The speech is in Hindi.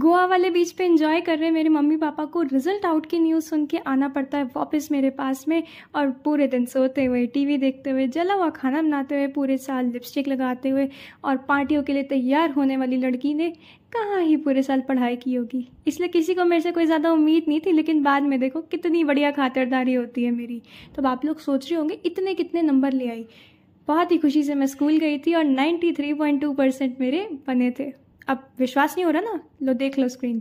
गोवा वाले बीच पे इंजॉय कर रहे मेरे मम्मी पापा को रिजल्ट आउट की न्यूज़ सुन के आना पड़ता है वापस मेरे पास में और पूरे दिन सोते हुए टीवी देखते हुए जला हुआ खाना बनाते हुए पूरे साल लिपस्टिक लगाते हुए और पार्टियों के लिए तैयार होने वाली लड़की ने कहाँ ही पूरे साल पढ़ाई की होगी इसलिए किसी को मेरे से कोई ज़्यादा उम्मीद नहीं थी लेकिन बाद में देखो कितनी बढ़िया खातरदारी होती है मेरी तो आप लोग सोच रहे होंगे इतने कितने नंबर ले आई बहुत ही खुशी से मैं स्कूल गई थी और नाइन्टी परसेंट मेरे बने थे अब विश्वास नहीं हो रहा ना लो देख लो स्क्रीन